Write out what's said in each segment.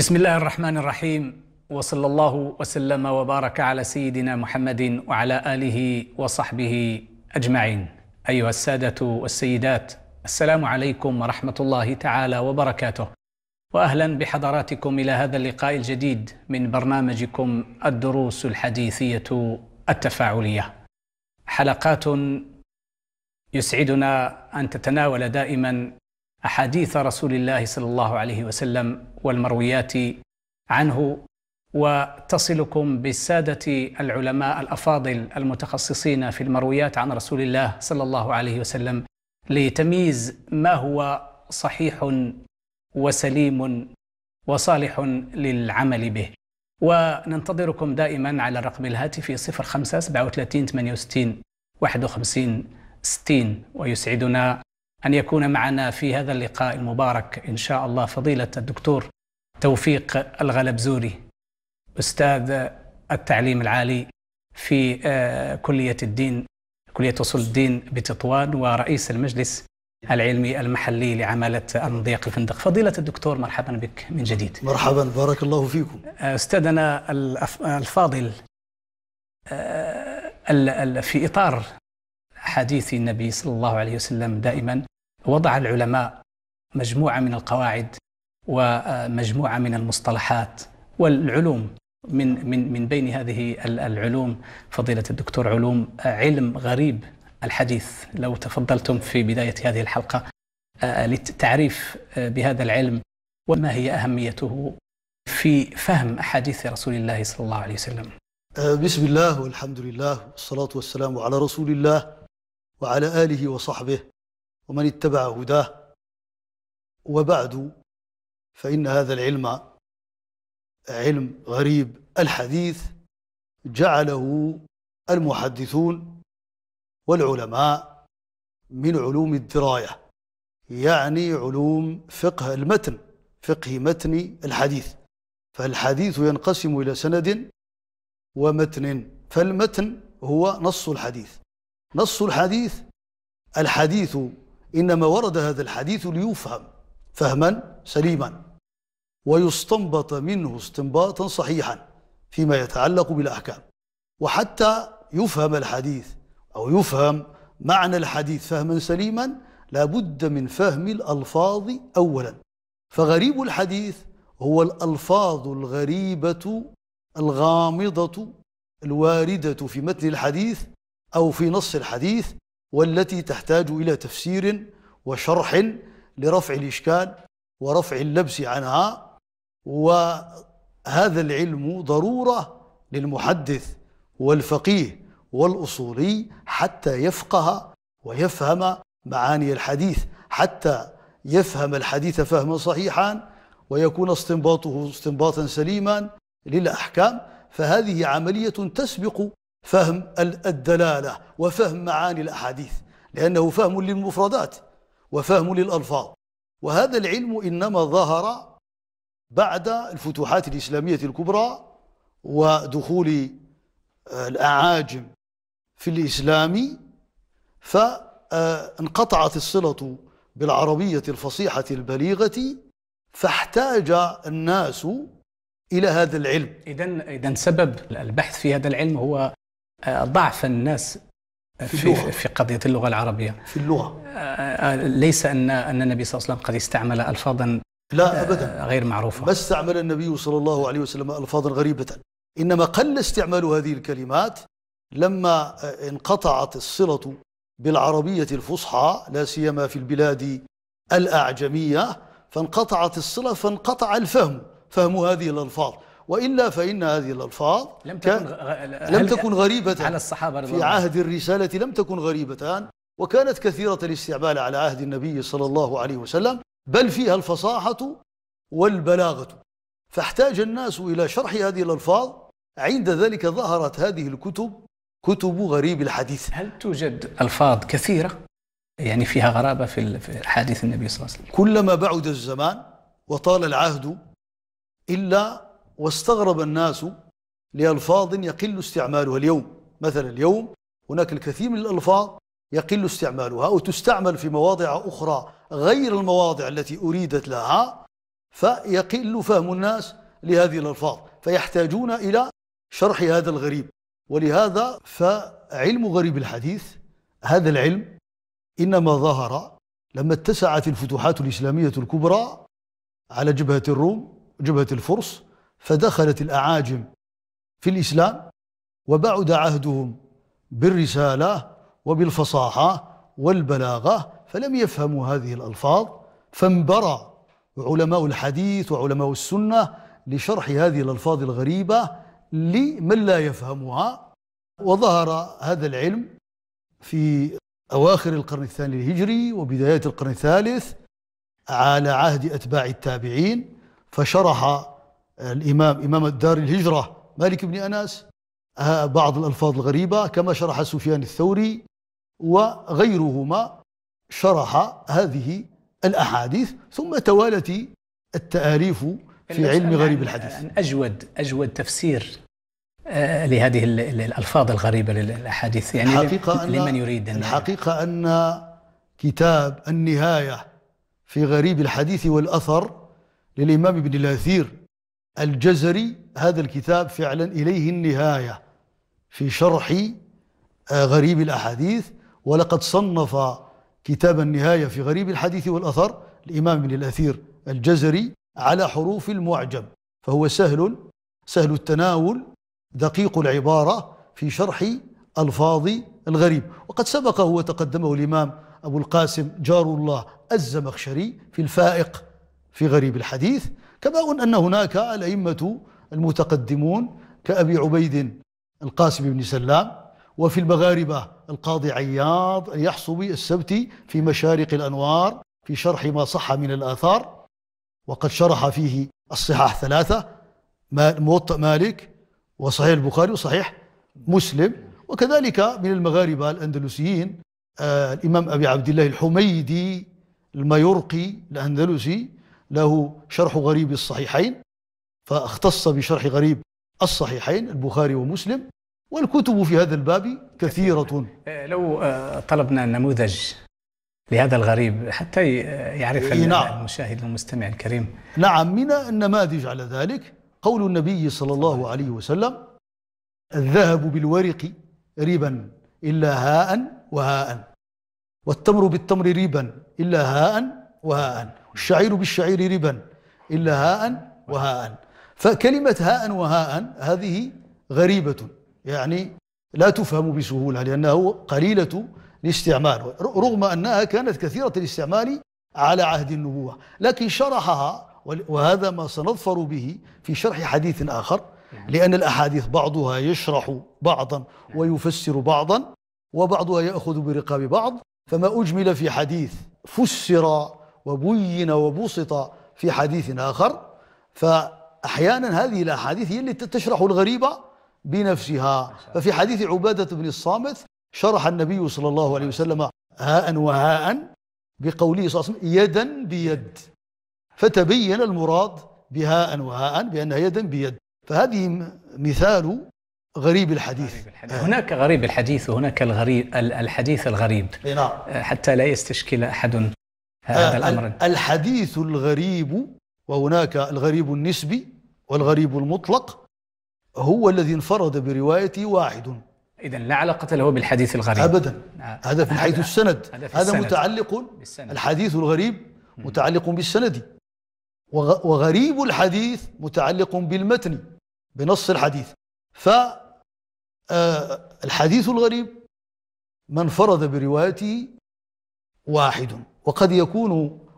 بسم الله الرحمن الرحيم وصلى الله وسلم وبارك على سيدنا محمد وعلى اله وصحبه اجمعين. ايها الساده والسيدات السلام عليكم ورحمه الله تعالى وبركاته. واهلا بحضراتكم الى هذا اللقاء الجديد من برنامجكم الدروس الحديثيه التفاعليه. حلقات يسعدنا ان تتناول دائما احاديث رسول الله صلى الله عليه وسلم والمرويات عنه وتصلكم بالساده العلماء الافاضل المتخصصين في المرويات عن رسول الله صلى الله عليه وسلم لتمييز ما هو صحيح وسليم وصالح للعمل به وننتظركم دائما على الرقم الهاتفي 05 37 68 51 60 ويسعدنا أن يكون معنا في هذا اللقاء المبارك إن شاء الله فضيلة الدكتور توفيق الغلبزوري أستاذ التعليم العالي في آه، كلية الدين كلية أصول الدين بتطوان ورئيس المجلس العلمي المحلي لعمالة المضيق الفندق فضيلة الدكتور مرحبا بك من جديد مرحبا بارك الله فيكم آه، أستاذنا الفاضل آه، في إطار حديث النبي صلى الله عليه وسلم دائما وضع العلماء مجموعه من القواعد ومجموعه من المصطلحات والعلوم من من من بين هذه العلوم فضيله الدكتور علوم علم غريب الحديث لو تفضلتم في بدايه هذه الحلقه آه، للتعريف آه، بهذا العلم وما هي اهميته في فهم احاديث رسول الله صلى الله عليه وسلم. آه، بسم الله والحمد لله والصلاه والسلام على رسول الله وعلى اله وصحبه ومن اتبع هداه وبعد فإن هذا العلم علم غريب الحديث جعله المحدثون والعلماء من علوم الدراية يعني علوم فقه المتن فقه متن الحديث فالحديث ينقسم إلى سند ومتن فالمتن هو نص الحديث نص الحديث الحديث إنما ورد هذا الحديث ليفهم فهما سليما ويستنبط منه استنباطا صحيحا فيما يتعلق بالأحكام وحتى يفهم الحديث أو يفهم معنى الحديث فهما سليما لابد من فهم الألفاظ أولا فغريب الحديث هو الألفاظ الغريبة الغامضة الواردة في متن الحديث أو في نص الحديث والتي تحتاج إلى تفسير وشرح لرفع الإشكال ورفع اللبس عنها وهذا العلم ضرورة للمحدث والفقيه والأصولي حتى يفقه ويفهم معاني الحديث حتى يفهم الحديث فهما صحيحا ويكون استنباطه استنباطا سليما للأحكام فهذه عملية تسبق فهم الدلالة وفهم معاني الأحاديث لأنه فهم للمفردات وفهم للألفاظ وهذا العلم إنما ظهر بعد الفتوحات الإسلامية الكبرى ودخول آه، الأعاجم في الإسلام فانقطعت آه، الصلة بالعربية الفصيحة البليغة فاحتاج الناس إلى هذا العلم إذا إذا سبب البحث في هذا العلم هو ضعف الناس في, في, اللغة. في قضية اللغة العربية في اللغة آه، آه، ليس أن أن النبي صلى الله عليه وسلم قد استعمل ألفاظا لا آه، أبدا غير معروفة ما استعمل النبي صلى الله عليه وسلم ألفاظا غريبة إنما قل استعمال هذه الكلمات لما انقطعت الصلة بالعربية الفصحى لا سيما في البلاد الأعجمية فانقطعت الصلة فانقطع الفهم فهم هذه الألفاظ وإلا فإن هذه الألفاظ لم تكن, لم تكن غريبة على الصحابة في عهد الرسالة لم تكن غريبة وكانت كثيرة الاستعمال على عهد النبي صلى الله عليه وسلم بل فيها الفصاحة والبلاغة فاحتاج الناس إلى شرح هذه الألفاظ عند ذلك ظهرت هذه الكتب كتب غريب الحديث هل توجد ألفاظ كثيرة يعني فيها غرابة في حديث النبي صلى الله عليه وسلم كلما بعد الزمان وطال العهد إلا واستغرب الناس لألفاظ يقل استعمالها اليوم مثلا اليوم هناك الكثير من الألفاظ يقل استعمالها أو تستعمل في مواضع أخرى غير المواضع التي أريدت لها فيقل فهم الناس لهذه الألفاظ فيحتاجون إلى شرح هذا الغريب ولهذا فعلم غريب الحديث هذا العلم إنما ظهر لما اتسعت الفتوحات الإسلامية الكبرى على جبهة الروم جبهة الفرس فدخلت الأعاجم في الإسلام وبعد عهدهم بالرسالة وبالفصاحة والبلاغة فلم يفهموا هذه الألفاظ فانبرى علماء الحديث وعلماء السنة لشرح هذه الألفاظ الغريبة لمن لا يفهمها وظهر هذا العلم في أواخر القرن الثاني الهجري وبداية القرن الثالث على عهد أتباع التابعين فشرح الإمام إمام الدار الهجرة مالك بن أنس آه، بعض الألفاظ الغريبة كما شرح سفيان الثوري وغيرهما شرح هذه الأحاديث ثم توالت التآليف في علم غريب يعني الحديث أجود أجود تفسير آه، لهذه الألفاظ الغريبة للأحاديث يعني الحقيقة لمن أن يريد أن الحقيقة أن كتاب النهاية في غريب الحديث والأثر للإمام ابن الأثير الجزري هذا الكتاب فعلا إليه النهاية في شرح آه، غريب الأحاديث ولقد صنف كتاب النهاية في غريب الحديث والأثر الإمام بن الأثير الجزري على حروف المعجم فهو سهل سهل التناول دقيق العبارة في شرح ألفاظ الغريب وقد سبقه وتقدمه الإمام أبو القاسم جار الله الزمخشري في الفائق في غريب الحديث كما أن هناك الأئمة المتقدمون كأبي عبيد القاسم بن سلام وفي المغاربة القاضي عياض اليحصبي السبتي في مشارق الأنوار في شرح ما صح من الآثار وقد شرح فيه الصحاح ثلاثة موطأ مالك وصحيح البخاري وصحيح مسلم وكذلك من المغاربة الأندلسيين آه الإمام أبي عبد الله الحميدي المايورقي الأندلسي له شرح غريب الصحيحين فاختص بشرح غريب الصحيحين البخاري ومسلم والكتب في هذا الباب كثيرة آه، لو آه، طلبنا نموذج لهذا الغريب حتى آه، يعرف نعم. المشاهد المستمع الكريم نعم من النماذج على ذلك قول النبي صلى الله عليه وسلم الذهب بالورق ربا إلا هاء وهاء والتمر بالتمر ربا إلا هاء وهاء والشعير بالشعير ربا إلا هاء وهاء فكلمة هاء وهاء هذه غريبة يعني لا تفهم بسهولة لأنه قليلة الاستعمال رغم أنها كانت كثيرة الاستعمال على عهد النبوة لكن شرحها وهذا ما سنظفر به في شرح حديث آخر لأن الأحاديث بعضها يشرح بعضا ويفسر بعضا وبعضها يأخذ برقاب بعض فما أجمل في حديث فسر وبين وبسط في حديث آخر فأحيانا هذه الأحاديث هي اللي تشرح الغريبة بنفسها ففي حديث عبادة بن الصامت شرح النبي صلى الله عليه وسلم هاء وهاء بقوله صلى الله عليه وسلم يدا بيد فتبين المراد بهاء وهاء بأنها يدا بيد فهذه مثال غريب الحديث, غريب الحديث. آه. هناك غريب الحديث وهناك الغريب الحديث الغريب نعم. حتى لا يستشكل أحد آه، هذا الأمر الحديث الغريب وهناك الغريب النسبي والغريب المطلق هو الذي انفرد بروايته واحد إذا لا علاقة له بالحديث الغريب أبدا آه. هذا في حيث السند هذا متعلق بالسند. الحديث الغريب متعلق بالسند وغريب الحديث متعلق بالمتن بنص الحديث فالحديث آه، الغريب من فرض بروايته واحد وقد يكون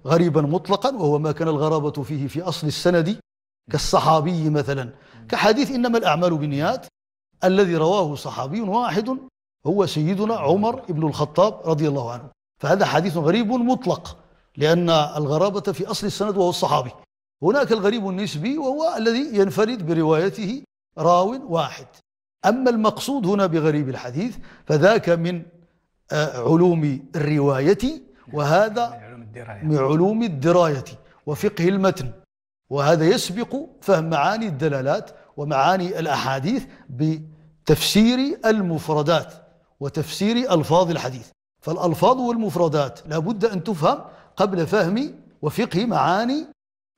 غريبا مطلقا وهو ما كان الغرابة فيه في أصل السند كالصحابي مثلا كحديث إنما الأعمال بالنيات الذي رواه صحابي واحد هو سيدنا عمر بن الخطاب رضي الله عنه فهذا حديث غريب مطلق لأن الغرابة في أصل السند وهو الصحابي هناك الغريب النسبي وهو الذي ينفرد بروايته راو واحد أما المقصود هنا بغريب الحديث فذاك من آه، علوم الرواية وهذا من علوم الدراية وفقه المتن وهذا يسبق فهم معاني الدلالات ومعاني الأحاديث بتفسير المفردات وتفسير ألفاظ الحديث فالألفاظ والمفردات لابد أن تفهم قبل فهم وفقه معاني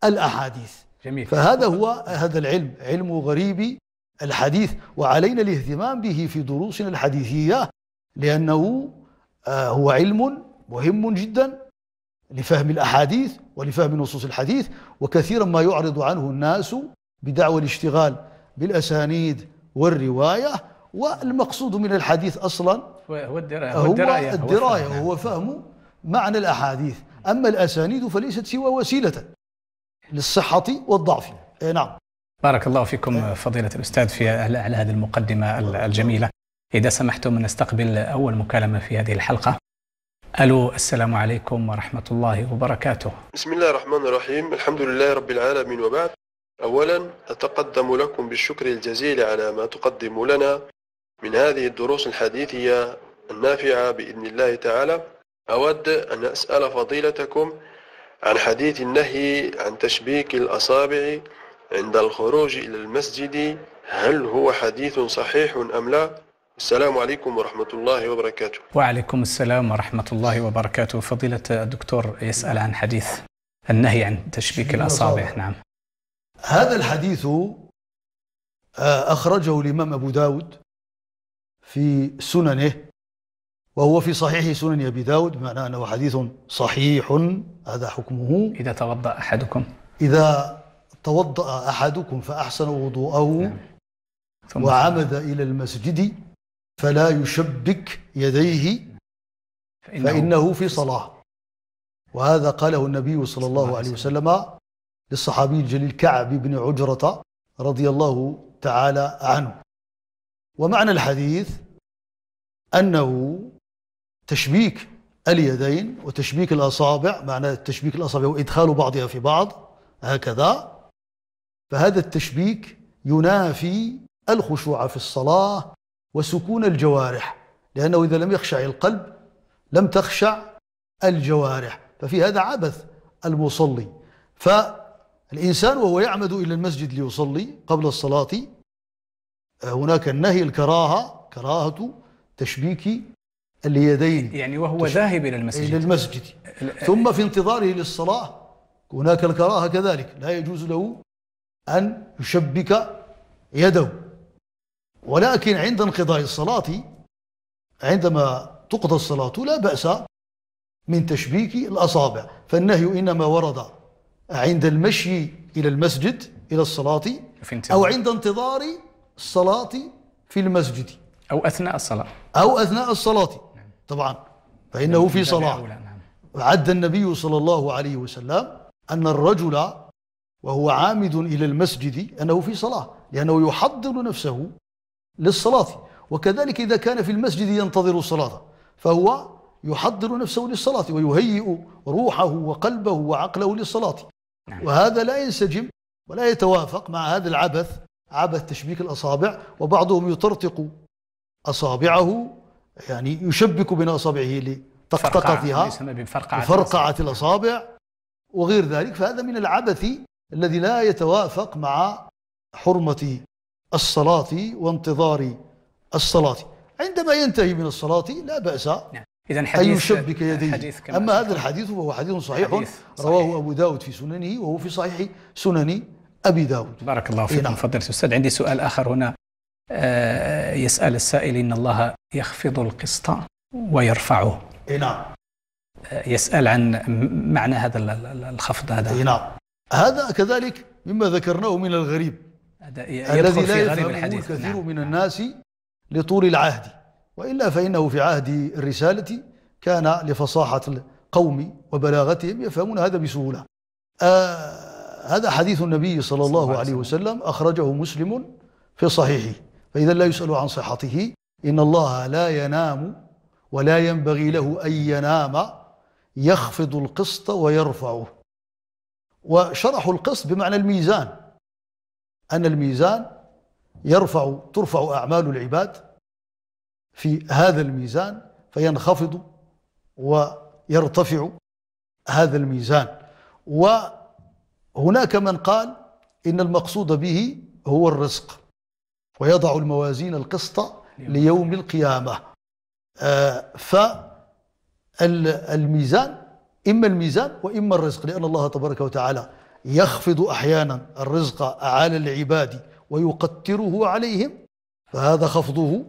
الأحاديث جميل. فهذا هو هذا العلم علم غريب الحديث وعلينا الاهتمام به في دروسنا الحديثية لأنه آه، هو علم مهم جدا لفهم الأحاديث ولفهم نصوص الحديث وكثيرا ما يعرض عنه الناس بدعوى الاشتغال بالأسانيد والرواية والمقصود من الحديث أصلا هو الدراية هو الدراية, هو الدراية هو فهم معنى الأحاديث أما الأسانيد فليست سوى وسيلة للصحة والضعف إيه نعم بارك الله فيكم فضيلة الأستاذ في على هذه المقدمة الجميلة إذا سمحتم نستقبل أول مكالمة في هذه الحلقة الو السلام عليكم ورحمه الله وبركاته. بسم الله الرحمن الرحيم، الحمد لله رب العالمين وبعد. اولا اتقدم لكم بالشكر الجزيل على ما تقدم لنا من هذه الدروس الحديثيه النافعه باذن الله تعالى. اود ان اسال فضيلتكم عن حديث النهي عن تشبيك الاصابع عند الخروج الى المسجد هل هو حديث صحيح ام لا؟ السلام عليكم ورحمة الله وبركاته وعليكم السلام ورحمة الله وبركاته فضيلة الدكتور يسأل عن حديث النهي عن تشبيك الأصابع نعم هذا الحديث آه، أخرجه الإمام أبو داود في سننه وهو في صحيح سنن أبي داود بمعنى أنه حديث صحيح هذا حكمه إذا توضأ أحدكم إذا توضأ أحدكم فأحسن وضوءه نعم. وعمد إلى المسجد فلا يشبك يديه فإنه, في صلاة وهذا قاله النبي صلى الله عليه وسلم للصحابي الجليل كعب بن عجرة رضي الله تعالى عنه ومعنى الحديث أنه تشبيك اليدين وتشبيك الأصابع معنى تشبيك الأصابع وإدخال بعضها في بعض هكذا فهذا التشبيك ينافي الخشوع في الصلاة وسكون الجوارح لأنه إذا لم يخشع القلب لم تخشع الجوارح ففي هذا عبث المصلي فالإنسان وهو يعمد إلى المسجد ليصلي قبل الصلاة آه، هناك النهي الكراهة كراهة تشبيك اليدين يعني وهو ذاهب إلى المسجد إلى المسجد ثم في انتظاره للصلاة هناك الكراهة كذلك لا يجوز له أن يشبك يده ولكن عند انقضاء الصلاة عندما تقضى الصلاة لا بأس من تشبيك الأصابع فالنهي إنما ورد عند المشي إلى المسجد إلى الصلاة أو عند انتظار الصلاة في المسجد أو أثناء الصلاة أو أثناء الصلاة طبعا فإنه نعم. في صلاة نعم. عد النبي صلى الله عليه وسلم أن الرجل وهو عامد إلى المسجد أنه في صلاة لأنه يحضر نفسه للصلاة وكذلك إذا كان في المسجد ينتظر الصلاة فهو يحضر نفسه للصلاة ويهيئ روحه وقلبه وعقله للصلاة نعم. وهذا لا ينسجم ولا يتوافق مع هذا العبث عبث تشبيك الأصابع وبعضهم يطرطق أصابعه يعني يشبك بين أصابعه لطقطقتها فرقعة الأصابع وغير ذلك فهذا من العبث الذي لا يتوافق مع حرمة الصلاة وانتظار الصلاة عندما ينتهي من الصلاة لا بأس نعم. إذا حديث أن يشبك يديه أما هذا الحديث فهو حديث صحيح, حديث صحيح رواه أبو داود في سننه وهو في صحيح سنن أبي داود بارك الله فيكم نعم. فضيلة الأستاذ عندي سؤال آخر هنا آه يسأل السائل إن الله يخفض القسط ويرفعه نعم آه يسأل عن معنى هذا الخفض هذا نعم هذا كذلك مما ذكرناه من الغريب الذي لا يفهمه الكثير نعم. من نعم. الناس لطول العهد وإلا فإنه في عهد الرسالة كان لفصاحة القوم وبلاغتهم يفهمون هذا بسهولة آه هذا حديث النبي صلى الله عليه وسلم أخرجه مسلم في صحيحه فإذا لا يسأل عن صحته إن الله لا ينام ولا ينبغي له أن ينام يخفض القسط ويرفعه وشرحوا القسط بمعنى الميزان أن الميزان يرفع ترفع أعمال العباد في هذا الميزان فينخفض ويرتفع هذا الميزان وهناك من قال إن المقصود به هو الرزق ويضع الموازين القسط ليوم القيامة آه، فالميزان إما الميزان وإما الرزق لأن الله تبارك وتعالى يخفض احيانا الرزق على العباد ويقتره عليهم فهذا خفضه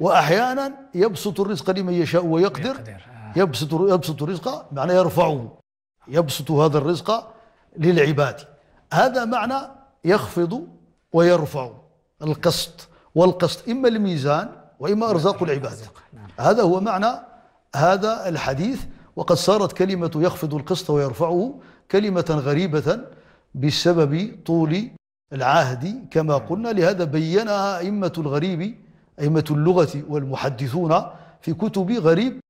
واحيانا يبسط الرزق لمن يشاء ويقدر آه. يبسط يبسط الرزق معنى يرفعه يبسط هذا الرزق للعباد هذا معنى يخفض ويرفع القسط والقسط اما الميزان واما ارزاق العباد نعم. هذا هو معنى هذا الحديث وقد صارت كلمه يخفض القسط ويرفعه كلمة غريبة بسبب طول العهد كما قلنا لهذا بينها أئمة الغريب أئمة اللغة والمحدثون في كتب غريب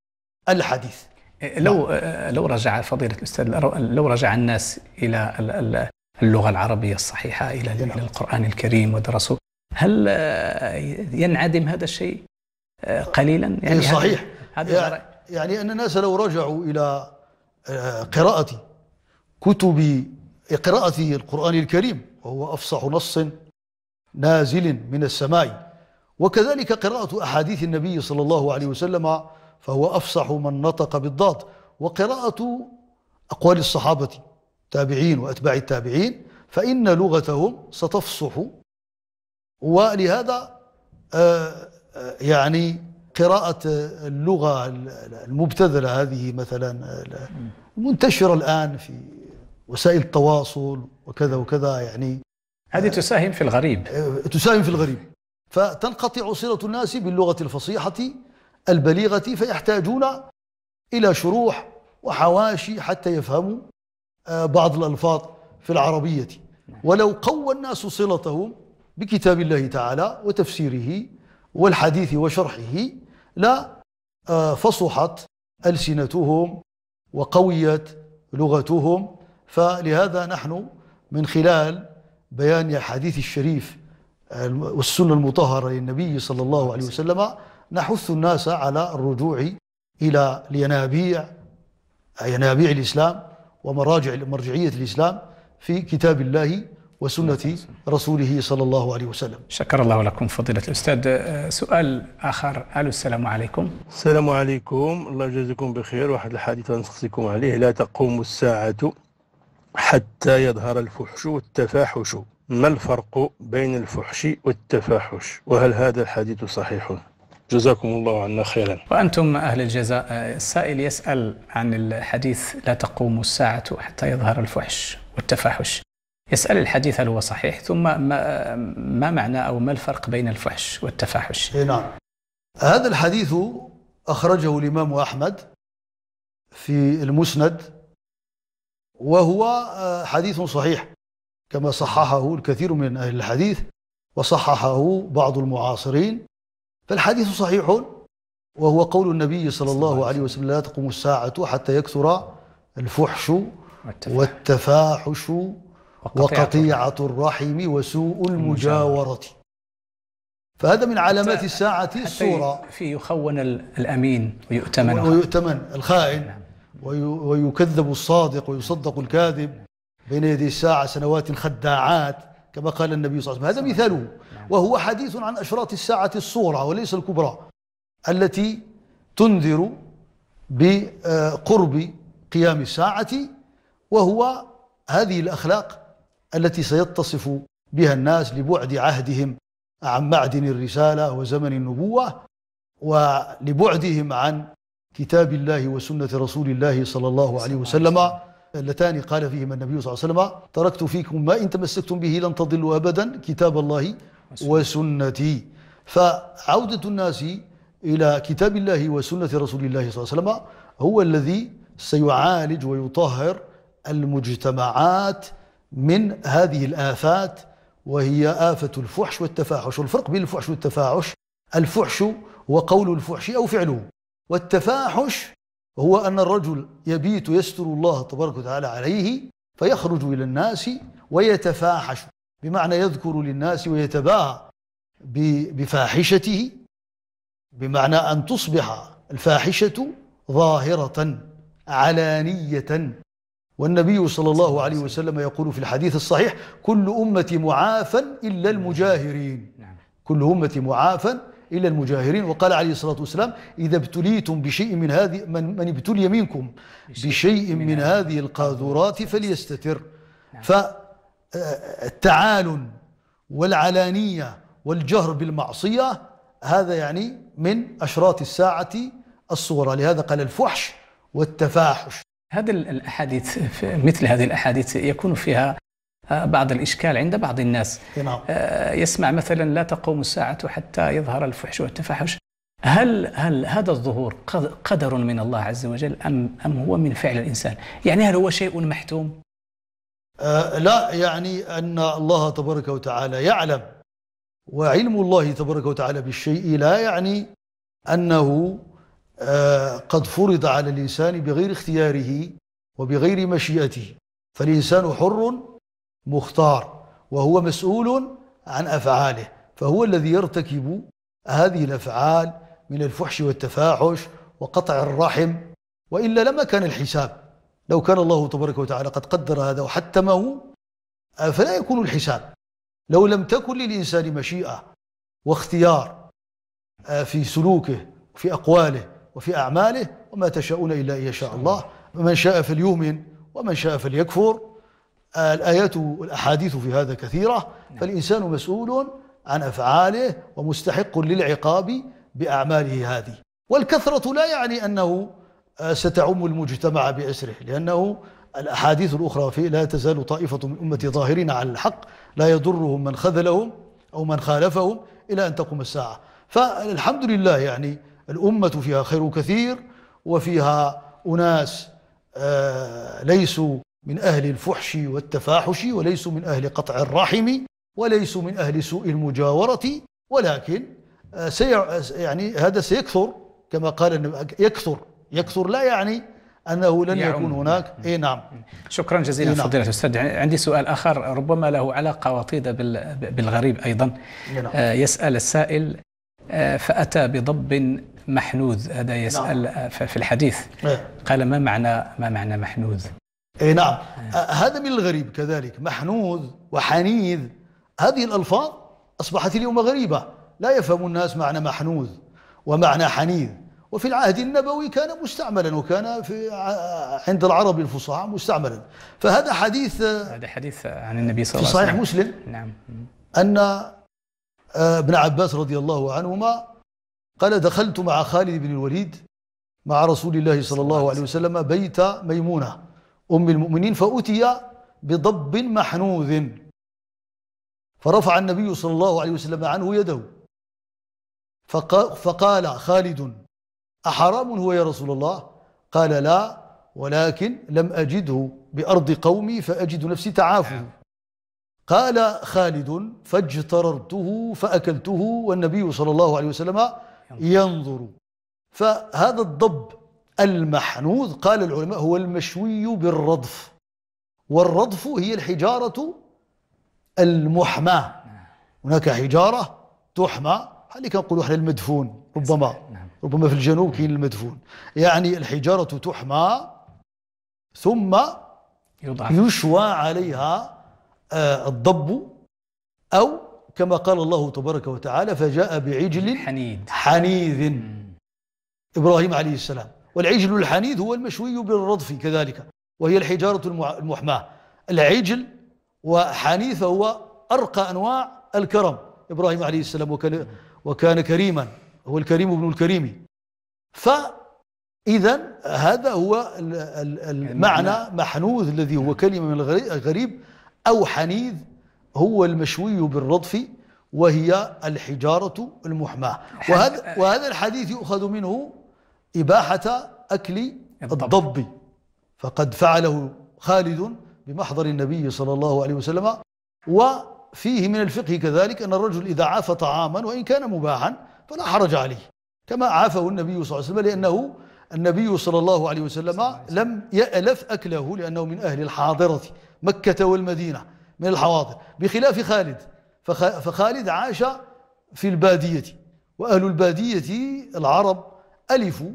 الحديث إيه، لو نعم. إيه، لو رجع فضيلة الأستاذ لو رجع الناس إلى اللغة العربية الصحيحة إلى إلى نعم. القرآن الكريم ودرسوا هل آه، ينعدم هذا الشيء آه، قليلا؟ يعني إيه، صحيح هذا يعني, يعني أن الناس لو رجعوا إلى آه، قراءة كتب قراءة القرآن الكريم وهو أفصح نص نازل من السماء وكذلك قراءة أحاديث النبي صلى الله عليه وسلم فهو أفصح من نطق بالضاد وقراءة أقوال الصحابة تابعين وأتباع التابعين فإن لغتهم ستفصح ولهذا آه، آه، يعني قراءة اللغة المبتذلة هذه مثلا آه، منتشرة الآن في وسائل التواصل وكذا وكذا يعني هذه آه، تساهم في الغريب آه، تساهم في الغريب فتنقطع صلة الناس باللغة الفصيحة البليغة فيحتاجون إلى شروح وحواشي حتى يفهموا آه، بعض الألفاظ في العربية ولو قوى الناس صلتهم بكتاب الله تعالى وتفسيره والحديث وشرحه لا فصحت ألسنتهم وقويت لغتهم فلهذا نحن من خلال بيان الحديث الشريف والسنة المطهرة للنبي صلى الله عليه وسلم نحث الناس على الرجوع إلى ينابيع ينابيع الإسلام ومراجع مرجعية الإسلام في كتاب الله وسنة رسوله صلى الله عليه وسلم شكر الله لكم فضيلة الأستاذ آه، سؤال آخر ألو السلام عليكم السلام عليكم الله يجازيكم بخير واحد الحديث نسقسيكم عليه لا تقوم الساعة حتى يظهر الفحش والتفاحش ما الفرق بين الفحش والتفاحش وهل هذا الحديث صحيح جزاكم الله عنا خيرا وأنتم أهل الجزاء السائل يسأل عن الحديث لا تقوم الساعة حتى يظهر الفحش والتفاحش يسأل الحديث هل هو صحيح ثم ما, ما معنى أو ما الفرق بين الفحش والتفاحش إيه، نعم هذا الحديث أخرجه الإمام أحمد في المسند وهو آه، حديث صحيح كما صححه الكثير من أهل الحديث وصححه بعض المعاصرين فالحديث صحيح وهو قول النبي صلى الله عليه وسلم لا تقوم الساعة حتى يكثر الفحش والتفاحش وقطيعة الرحم وسوء المجاورة فهذا من علامات الساعة الصورة في يخون الأمين ويؤتمن ويؤتمن الخائن ويكذب الصادق ويصدق الكاذب بين يدي الساعة سنوات خداعات كما قال النبي صلى الله عليه وسلم هذا مثاله وهو حديث عن أشراط الساعة الصغرى وليس الكبرى التي تنذر بقرب قيام الساعة وهو هذه الأخلاق التي سيتصف بها الناس لبعد عهدهم عن معدن الرسالة وزمن النبوة ولبعدهم عن كتاب الله وسنة رسول الله صلى الله عليه وسلم اللتان قال فيهما النبي صلى الله عليه وسلم تركت فيكم ما إن تمسكتم به لن تضلوا أبدا كتاب الله وسنتي فعودة الناس إلى كتاب الله وسنة رسول الله صلى الله عليه وسلم هو الذي سيعالج ويطهر المجتمعات من هذه الآفات وهي آفة الفحش والتفاحش والفرق بين الفحش والتفاحش الفحش وقول الفحش أو فعله والتفاحش هو أن الرجل يبيت يستر الله تبارك وتعالى عليه فيخرج إلى الناس ويتفاحش بمعنى يذكر للناس ويتباهى بفاحشته بمعنى أن تصبح الفاحشة ظاهرة علانية والنبي صلى الله عليه وسلم يقول في الحديث الصحيح كل أمتي معافى إلا المجاهرين نعم. كل أمتي معافى إلا المجاهرين وقال عليه الصلاة والسلام إذا ابتليتم بشيء من هذه من, من ابتلي منكم بشيء من هذه القاذورات فليستتر نعم. فالتعالن آه، والعلانية والجهر بالمعصية هذا يعني من أشراط الساعة الصغرى لهذا قال الفحش والتفاحش هذا الأحاديث مثل هذه الأحاديث يكون فيها بعض الإشكال عند بعض الناس نعم. آه، يسمع مثلا لا تقوم الساعة حتى يظهر الفحش والتفحش هل هل هذا الظهور قدر من الله عز وجل أم أم هو من فعل الإنسان يعني هل هو شيء محتوم آه لا يعني أن الله تبارك وتعالى يعلم وعلم الله تبارك وتعالى بالشيء لا يعني أنه آه قد فرض على الإنسان بغير اختياره وبغير مشيئته فالإنسان حر مختار وهو مسؤول عن افعاله فهو الذي يرتكب هذه الافعال من الفحش والتفاحش وقطع الرحم والا لما كان الحساب لو كان الله تبارك وتعالى قد قدر هذا وحتمه فلا يكون الحساب لو لم تكن للانسان مشيئه واختيار آه، في سلوكه وفي اقواله وفي اعماله وما تشاءون الا ان يشاء الله فمن شاء فليؤمن ومن شاء فليكفر الآيات والأحاديث في هذا كثيرة نعم. فالإنسان مسؤول عن أفعاله ومستحق للعقاب بأعماله هذه والكثرة لا يعني أنه آه، ستعم المجتمع بأسره لأنه الأحاديث الأخرى في لا تزال طائفة من أمتي ظاهرين على الحق لا يضرهم من خذلهم أو من خالفهم إلى أن تقوم الساعة فالحمد لله يعني الأمة فيها خير كثير وفيها أناس آه، ليسوا من أهل الفحش والتفاحش وليسوا من أهل قطع الرحم وليسوا من أهل سوء المجاورة ولكن آه، سي آه، يعني هذا سيكثر كما قال يكثر يكثر لا يعني انه لن يكون هناك اي نعم شكرا جزيلا إيه نعم. فضيله أستاذ عندي سؤال اخر ربما له علاقه وطيده بالغريب ايضا نعم. آه يسال السائل آه فاتى بضب محنوذ هذا يسال نعم. آه، في الحديث إيه. قال ما معنى ما معنى محنوذ اي نعم هذا من الغريب كذلك محنوذ وحنيذ هذه الألفاظ أصبحت اليوم غريبة لا يفهم الناس معنى محنوذ ومعنى حنيذ وفي العهد النبوي كان مستعملا وكان في عند العرب الفصحاء مستعملا فهذا حديث هذا حديث عن النبي صلى الله عليه وسلم في صحيح مسلم نعم أن آه، ابن عباس رضي الله عنهما قال دخلت مع خالد بن الوليد مع رسول الله صلى الله عليه وسلم بيت ميمونه أم المؤمنين فأتي بضب محنوذ فرفع النبي صلى الله عليه وسلم عنه يده فقال خالد أحرام هو يا رسول الله قال لا ولكن لم أجده بأرض قومي فأجد نفسي تعافه قال خالد فاجتررته فأكلته والنبي صلى الله عليه وسلم ينظر فهذا الضب المحنوذ قال العلماء هو المشوي بالردف والردف هي الحجارة المحماة هناك حجارة تحمى كان نقولوا احنا المدفون ربما نعم. ربما في الجنوب كاين المدفون يعني الحجارة تحمى ثم يضعف. يشوى عليها آه، الضب أو كما قال الله تبارك وتعالى فجاء بعجل حنيد حنيذ إبراهيم عليه السلام والعجل الحنيذ هو المشوي بالرضف كذلك وهي الحجارة المحماة العجل وحنيذ هو أرقى أنواع الكرم إبراهيم عليه السلام وكان, وكان كريما هو الكريم ابن الكريم فإذا هذا هو المعنى محنوذ الذي هو كلمة من الغريب أو حنيذ هو المشوي بالرضف وهي الحجارة المحماة وهذا, وهذا الحديث يؤخذ منه إباحة أكل الضب فقد فعله خالد بمحضر النبي صلى الله عليه وسلم وفيه من الفقه كذلك أن الرجل إذا عاف طعاما وإن كان مباحا فلا حرج عليه كما عافه النبي صلى الله عليه وسلم لأنه النبي صلى الله عليه وسلم لم يألف أكله لأنه من أهل الحاضرة مكة والمدينة من الحواضر بخلاف خالد فخالد عاش في البادية وأهل البادية العرب ألفوا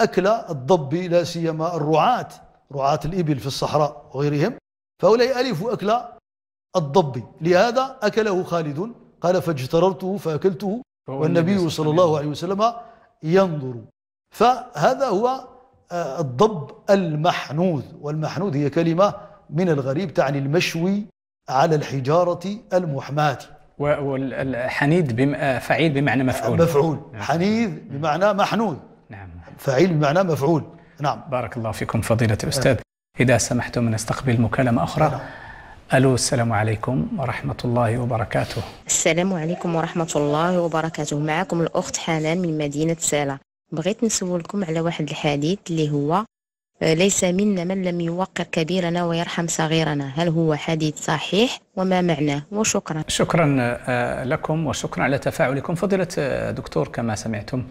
أكل الضب لا سيما الرعاة رعاة الإبل في الصحراء وغيرهم فهؤلاء ألفوا أكل الضب لهذا أكله خالد قال فاجتررته فأكلته والنبي صلى الله عليه وسلم ينظر فهذا هو آه، الضب المحنوذ والمحنوذ هي كلمة من الغريب تعني المشوي على الحجارة المحماة والحنيد بم... آه، فعيل بمعنى مفعول مفعول نعم. حنيد بمعنى محنود نعم فعيل بمعنى مفعول نعم بارك الله فيكم فضيلة الأستاذ إذا سمحتم نستقبل مكالمة أخرى نعم. ألو السلام عليكم ورحمة الله وبركاته السلام عليكم ورحمة الله وبركاته معكم الأخت حنان من مدينة سالة بغيت نسولكم على واحد الحديث اللي هو ليس منا من لم يوقر كبيرنا ويرحم صغيرنا هل هو حديث صحيح وما معناه وشكرا شكرا آه، لكم وشكرا على تفاعلكم فضيلة آه، دكتور كما سمعتم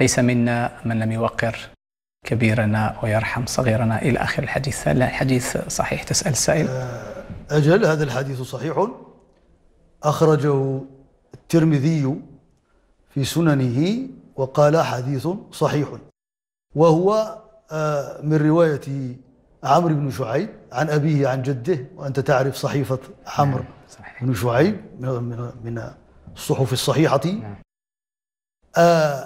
ليس منا من لم يوقر كبيرنا ويرحم صغيرنا إلى آخر الحديث هل الحديث صحيح تسأل السائل آه، أجل هذا الحديث صحيح أخرجه الترمذي في سننه وقال حديث صحيح وهو آه، من رواية عمرو بن شعيب عن أبيه عن جده وأنت تعرف صحيفة عمرو نعم، بن شعيب من الصحف الصحيحة نعم. آه،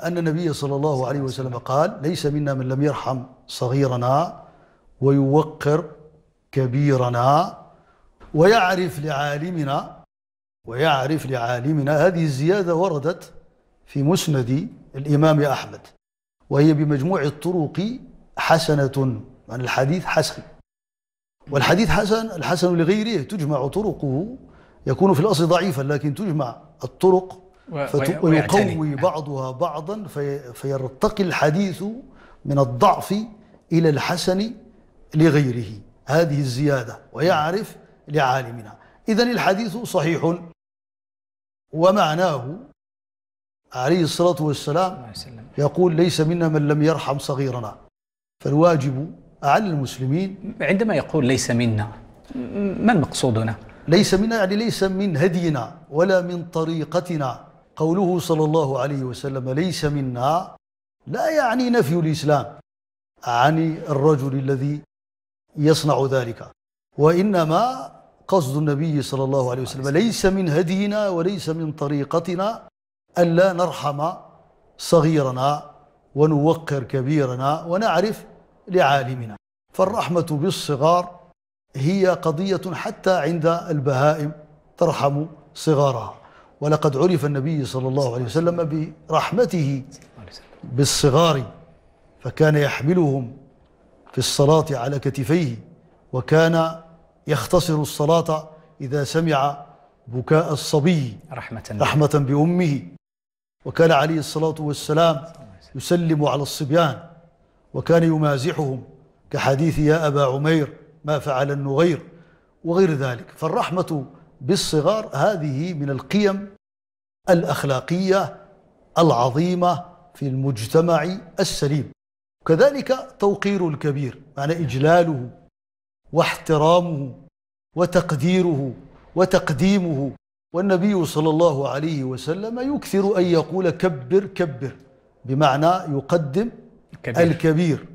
أن النبي صلى الله عليه وسلم قال ليس منا من لم يرحم صغيرنا ويوقر كبيرنا ويعرف لعالمنا ويعرف لعالمنا هذه الزيادة وردت في مسند الإمام أحمد وهي بمجموع الطرق حسنة يعني الحديث حسن والحديث حسن الحسن لغيره تجمع طرقه يكون في الأصل ضعيفا لكن تجمع الطرق ويقوي بعضها بعضا في فيرتقي الحديث من الضعف إلى الحسن لغيره هذه الزيادة ويعرف لعالمنا إذا الحديث صحيح ومعناه عليه الصلاة والسلام يقول ليس منا من لم يرحم صغيرنا فالواجب على المسلمين عندما يقول ليس منا ما المقصود هنا؟ ليس منا يعني ليس من هدينا ولا من طريقتنا قوله صلى الله عليه وسلم ليس منا لا يعني نفي الإسلام عن الرجل الذي يصنع ذلك وإنما قصد النبي صلى الله عليه وسلم ليس من هدينا وليس من طريقتنا ألا نرحم صغيرنا ونوقر كبيرنا ونعرف لعالمنا فالرحمة بالصغار هي قضية حتى عند البهائم ترحم صغارها ولقد عرف النبي صلى الله عليه وسلم برحمته بالصغار فكان يحملهم في الصلاة على كتفيه وكان يختصر الصلاة إذا سمع بكاء الصبي رحمة رحمة بأمه وكان عليه الصلاة والسلام يسلم على الصبيان وكان يمازحهم كحديث يا أبا عمير ما فعل النغير وغير ذلك فالرحمة بالصغار هذه من القيم الأخلاقية العظيمة في المجتمع السليم كذلك توقير الكبير معنى إجلاله واحترامه وتقديره وتقديمه والنبي صلى الله عليه وسلم يكثر أن يقول كبر كبر بمعنى يقدم الكبير, الكبير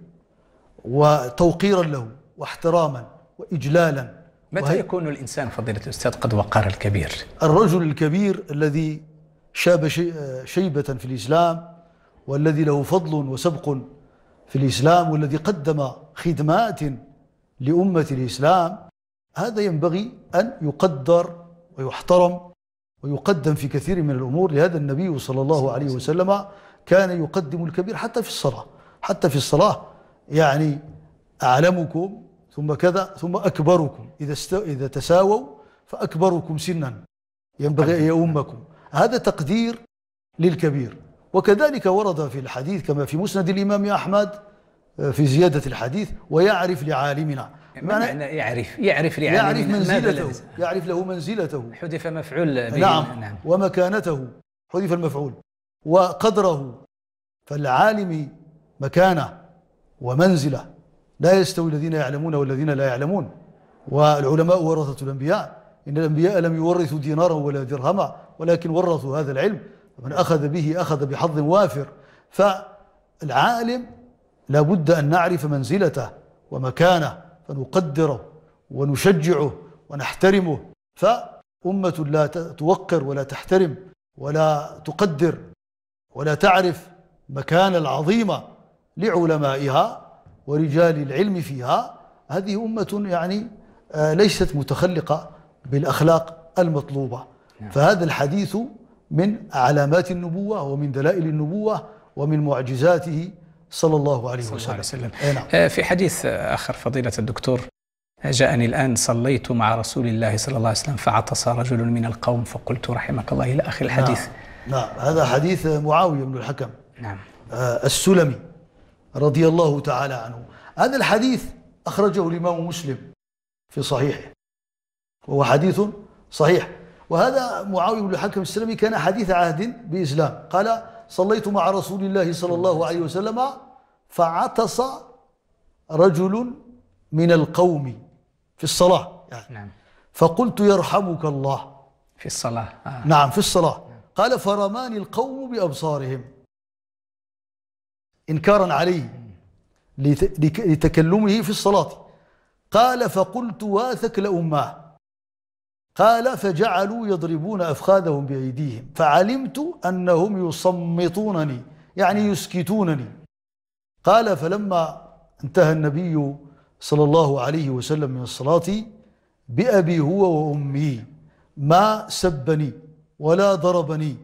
وتوقيرا له واحتراما وإجلالا متى يكون الإنسان فضيلة الأستاذ قد وقار الكبير؟ الرجل الكبير الذي شاب شيبة في الإسلام والذي له فضل وسبق في الإسلام والذي قدم خدمات لأمة الإسلام هذا ينبغي أن يقدر ويحترم ويقدم في كثير من الأمور لهذا النبي صلى الله عليه وسلم كان يقدم الكبير حتى في الصلاة حتى في الصلاة يعني أعلمكم ثم كذا ثم أكبركم إذا إذا تساووا فأكبركم سنا ينبغي أن يؤمكم هذا تقدير للكبير وكذلك ورد في الحديث كما في مسند الإمام أحمد آه، في زيادة الحديث ويعرف لعالمنا معنى يعرف يعرف لعالمنا يعرف منزلته يعرف له منزلته حذف مفعول نعم, نعم ومكانته حذف المفعول وقدره فالعالم مكانه ومنزله لا يستوي الذين يعلمون والذين لا يعلمون والعلماء ورثة الأنبياء إن الأنبياء لم يورثوا دينارا ولا درهما ولكن ورثوا هذا العلم من أخذ به أخذ بحظ وافر فالعالم لابد أن نعرف منزلته ومكانه فنقدره ونشجعه ونحترمه فأمة لا توقر ولا تحترم ولا تقدر ولا تعرف مكان العظيمة لعلمائها ورجال العلم فيها هذه أمة يعني آه، ليست متخلقة بالأخلاق المطلوبة نعم. فهذا الحديث من علامات النبوة ومن دلائل النبوة ومن معجزاته صلى الله عليه وسلم, صلى الله وسلم, وسلم. نعم. آه، في حديث آخر فضيلة الدكتور جاءني الآن صليت مع رسول الله صلى الله عليه وسلم فعطس رجل من القوم فقلت رحمك الله إلى آخر الحديث نعم. نعم هذا حديث معاوية بن الحكم نعم آه السلمي رضي الله تعالى عنه هذا الحديث أخرجه الإمام مسلم في صحيحه وهو حديث صحيح وهذا معاوية بن الحكم السلمي كان حديث عهد بإسلام قال صليت مع رسول الله صلى الله عليه وسلم فعطس رجل من القوم في الصلاة يعني نعم. فقلت يرحمك الله في الصلاة آه. نعم في الصلاة قال فرماني القوم بأبصارهم إنكارا عليه لتكلمه في الصلاة قال فقلت واثك لأمه قال فجعلوا يضربون أفخاذهم بأيديهم فعلمت أنهم يصمتونني يعني يسكتونني قال فلما انتهى النبي صلى الله عليه وسلم من الصلاة بأبي هو وأمي ما سبني ولا ضربني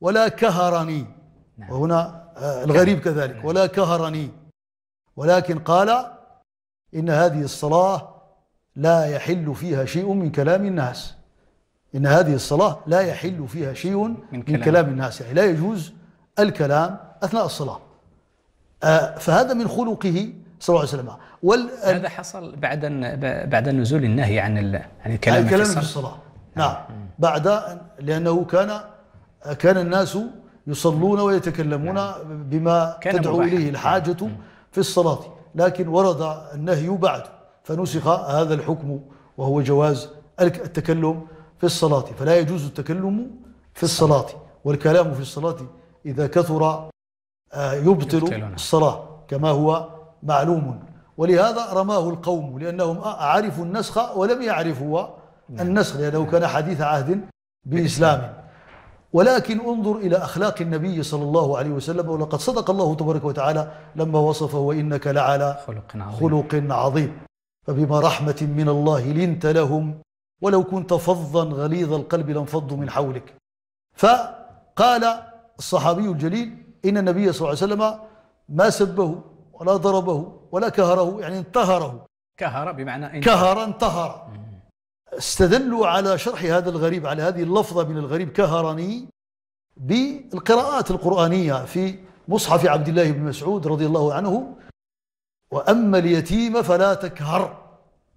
ولا كهرني نعم. وهنا آه، الغريب كذلك نعم. ولا كهرني ولكن قال إن هذه الصلاة لا يحل فيها شيء من كلام الناس إن هذه الصلاة لا يحل فيها شيء من, كلام, من كلام, الناس يعني لا يجوز الكلام أثناء الصلاة آه، فهذا من خلقه صلى الله عليه وسلم وال... هذا حصل بعد بعد نزول النهي عن ال... عن الكلام, الكلام في الصلاة, في الصلاة. نعم, نعم. بعد أن لأنه كان كان الناس يصلون ويتكلمون بما تدعو إليه الحاجة في الصلاة لكن ورد النهي بعد فنسخ هذا الحكم وهو جواز التكلم في الصلاة فلا يجوز التكلم في الصلاة والكلام في الصلاة إذا كثر آه، يبطل الصلاة كما هو معلوم ولهذا رماه القوم لأنهم عرفوا النسخ ولم يعرفوا نعم. النسخ لأنه نعم. كان حديث عهد بإسلام ولكن انظر إلى أخلاق النبي صلى الله عليه وسلم ولقد صدق الله تبارك وتعالى لما وصفه وإنك لعلى خلق عظيم, خلق عظيم فبما رحمة من الله لنت لهم ولو كنت فظا غليظ القلب لانفضوا من حولك فقال الصحابي الجليل إن النبي صلى الله عليه وسلم ما سبه ولا ضربه ولا كهره يعني انتهره كهر بمعنى انتهر كهر انتهر استدلوا على شرح هذا الغريب على هذه اللفظة من الغريب كهرني بالقراءات القرآنية في مصحف عبد الله بن مسعود رضي الله عنه وأما اليتيم فلا تكهر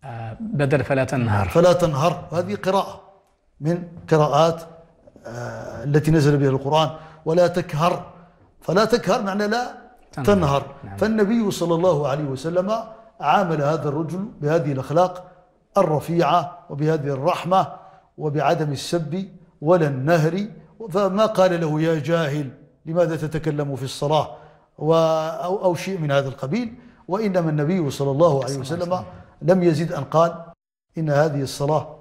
آه، بدل فلا تنهر فلا تنهر هذه قراءة من قراءات آه، التي نزل بها القرآن ولا تكهر فلا تكهر معنى لا تنهر, تنهر. نعم. فالنبي صلى الله عليه وسلم عامل هذا الرجل بهذه الأخلاق الرفيعة وبهذه الرحمة وبعدم السب ولا النهر فما قال له يا جاهل لماذا تتكلم في الصلاة أو, أو شيء من هذا القبيل وإنما النبي صلى الله عليه وسلم لم يزد أن قال إن هذه الصلاة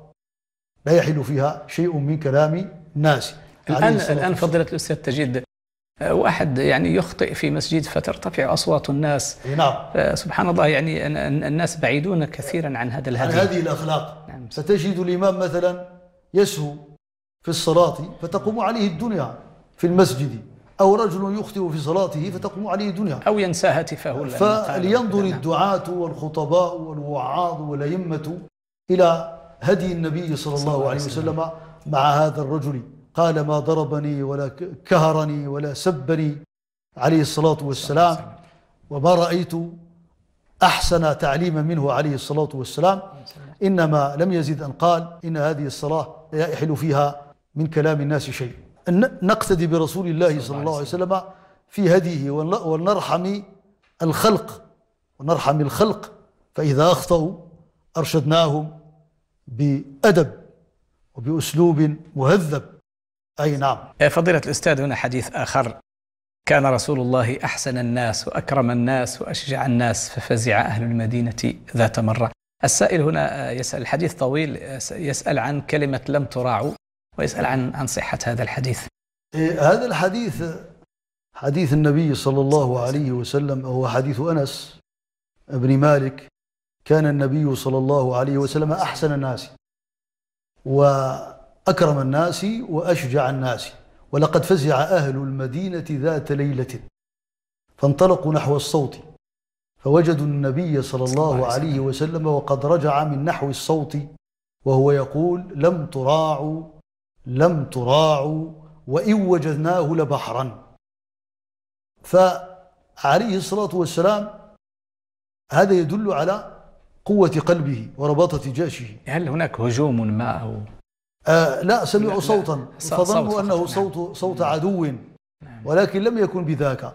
لا يحل فيها شيء من كلام الناس الآن الآن فضيلة الأستاذ تجد آه، واحد يعني يخطئ في مسجد فترتفع اصوات الناس نعم آه، سبحان الله يعني الناس بعيدون كثيرا عن هذا الهدي عن هذه الاخلاق نعم. ستجد الامام مثلا يسهو في الصلاه فتقوم عليه الدنيا في المسجد او رجل يخطئ في صلاته فتقوم عليه الدنيا او ينسى هاتفه فلينظر الدعاة نعم. والخطباء والوعاظ والائمه الى هدي النبي صلى, صلى الله عليه وسلم مع هذا الرجل قال ما ضربني ولا كهرني ولا سبني عليه الصلاة والسلام وما رأيت أحسن تعليما منه عليه الصلاة والسلام إنما لم يزد أن قال إن هذه الصلاة لا يحل فيها من كلام الناس شيء نقتدي برسول الله صلى الله عليه وسلم في هديه ولنرحم الخلق ونرحم الخلق فإذا أخطأوا أرشدناهم بأدب وبأسلوب مهذب أي نعم فضيلة الأستاذ هنا حديث آخر كان رسول الله أحسن الناس وأكرم الناس وأشجع الناس ففزع أهل المدينة ذات مرة السائل هنا آه، يسأل الحديث طويل آه، يسأل عن كلمة لم تراعوا ويسأل عن عن صحة هذا الحديث إيه، هذا الحديث حديث النبي صلى الله عليه وسلم هو حديث أنس بن مالك كان النبي صلى الله عليه وسلم أحسن الناس و أكرم الناس وأشجع الناس ولقد فزع أهل المدينة ذات ليلة فانطلقوا نحو الصوت فوجدوا النبي صلى الله عليه وسلم وقد رجع من نحو الصوت وهو يقول لم تراعوا لم تراعوا وإن وجدناه لبحرا فعليه الصلاة والسلام هذا يدل على قوة قلبه ورباطة جاشه هل هناك هجوم ما أو آه لا سمعوا صوتا فظنوا أنه صوت, صوت نعم. عدو نعم. ولكن لم يكن بذاك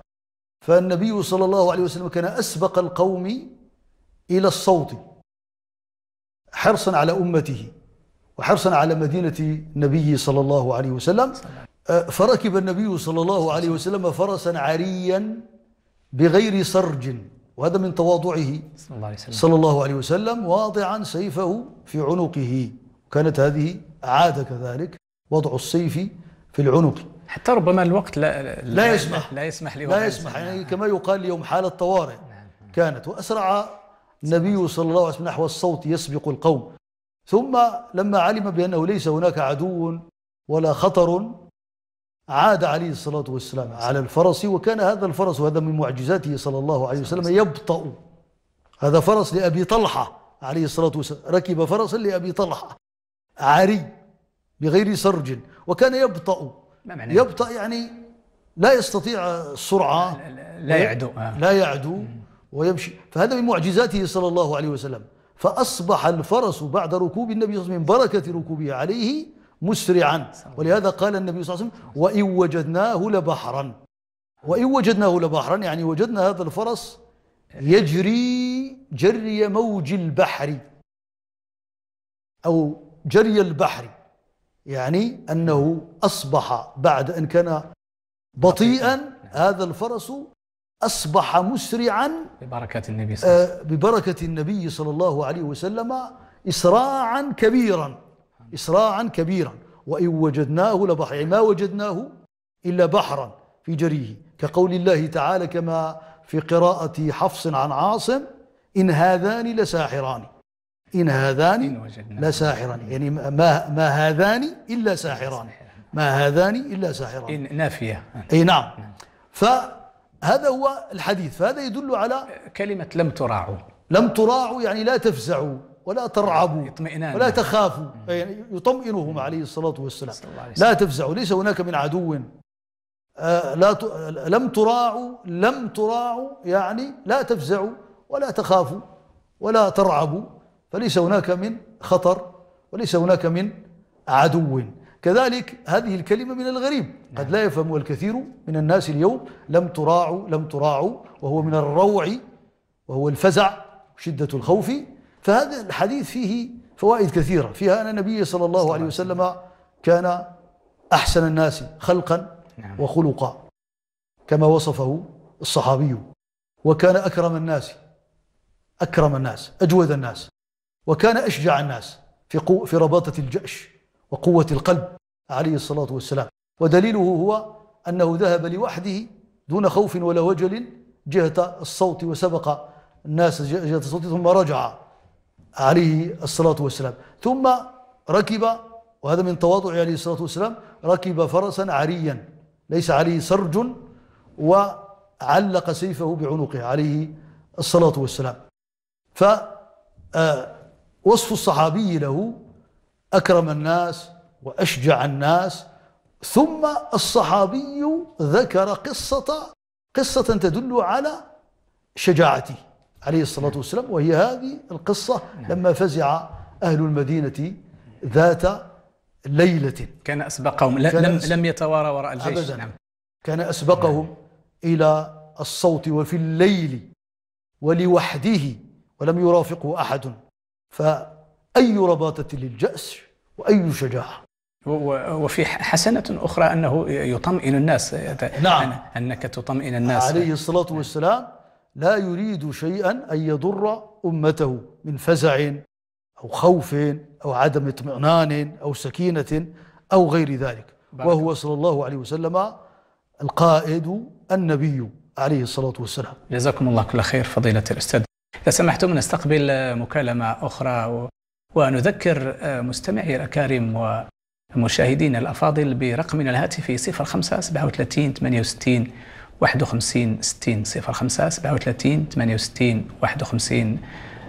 فالنبي صلى الله عليه وسلم كان أسبق القوم إلى الصوت حرصا على أمته وحرصا على مدينة النبي صلى الله عليه وسلم آه، فركب النبي صلى الله عليه وسلم فرسا عريا بغير سرج وهذا من تواضعه صلى الله عليه وسلم, صلى الله عليه وسلم واضعا سيفه في عنقه كانت هذه عاد كذلك وضع السيف في العنق حتى ربما الوقت لا, لا, لا يسمح لا يسمح لي لا يسمح يعني نعم. كما يقال اليوم حالة طوارئ نعم. نعم. كانت وأسرع النبي صلى الله عليه وسلم نحو الصوت يسبق القوم ثم لما علم بأنه ليس هناك عدو ولا خطر عاد عليه الصلاة والسلام على الفرس وكان هذا الفرس وهذا من معجزاته صلى الله عليه وسلم يبطأ هذا فرس لأبي طلحة عليه الصلاة والسلام ركب فرسا لأبي طلحة عاري بغير سرج وكان يبطأ ما معنى يبطأ يعني لا يستطيع السرعة لا يعدو آه. لا يعدو ويمشي فهذا من معجزاته صلى الله عليه وسلم فأصبح الفرس بعد ركوب النبي صلى الله عليه وسلم من بركة ركوبه عليه مسرعا ولهذا قال النبي صلى الله عليه وسلم وإن وجدناه لبحرا وإن وجدناه لبحرا يعني وجدنا هذا الفرس يجري جري موج البحر أو جري البحر يعني أنه أصبح بعد أن كان بطيئا هذا الفرس أصبح مسرعا ببركة النبي صلى آه، الله عليه وسلم ببركة النبي صلى الله عليه وسلم إسراعا كبيرا إسراعا كبيرا وإن وجدناه لبحر يعني ما وجدناه إلا بحرا في جريه كقول الله تعالى كما في قراءة حفص عن عاصم إن هذان لساحران إن هذان إن لساحران يعني ما, ما هذان إلا ساحران ما هذان إلا ساحران إن نافية أي نعم فهذا هو الحديث فهذا يدل على كلمة لم تراعوا لم تراعوا يعني لا تفزعوا ولا ترعبوا اطمئنان ولا تخافوا يعني يطمئنهم عليه الصلاة والسلام لا تفزعوا ليس هناك من عدو آه، لا ت... لم تراعوا لم تراعوا يعني لا تفزعوا ولا تخافوا ولا ترعبوا فليس هناك من خطر وليس هناك من عدو كذلك هذه الكلمة من الغريب قد لا يفهمها الكثير من الناس اليوم لم تراعوا لم تراعوا وهو من الروع وهو الفزع شدة الخوف فهذا الحديث فيه فوائد كثيرة فيها أن النبي صلى الله عليه وسلم كان أحسن الناس خلقا نعم. وخلقا كما وصفه الصحابي وكان أكرم الناس أكرم الناس أجود الناس وكان أشجع الناس في, قو في رباطة الجأش وقوة القلب عليه الصلاة والسلام ودليله هو أنه ذهب لوحده دون خوف ولا وجل جهة الصوت وسبق الناس جهة الصوت ثم رجع عليه الصلاة والسلام ثم ركب وهذا من تواضعه عليه الصلاة والسلام ركب فرسا عريا ليس عليه سرج وعلق سيفه بعنقه عليه الصلاة والسلام ف آه وصف الصحابي له أكرم الناس وأشجع الناس ثم الصحابي ذكر قصة قصة تدل على شجاعته عليه الصلاة والسلام وهي هذه القصة لما فزع أهل المدينة ذات ليلة كان أسبقهم كان لم, لم يتوارى وراء الجيش أبداً نعم. كان أسبقهم نعم. إلى الصوت وفي الليل ولوحده ولم يرافقه أحد فأي رباطة للجأس وأي شجاعة وفي حسنة أخرى أنه يطمئن الناس نعم أنك تطمئن الناس عليه الصلاة والسلام لا يريد شيئا أن يضر أمته من فزع أو خوف أو عدم اطمئنان أو سكينة أو غير ذلك وهو صلى الله عليه وسلم القائد النبي عليه الصلاة والسلام جزاكم الله كل خير فضيلة الأستاذ إذا سمحتم نستقبل مكالمة أخرى ونذكر مستمعي الأكارم ومشاهدين الأفاضل برقمنا الهاتفي 05 37 68 51 60 05 37 68 51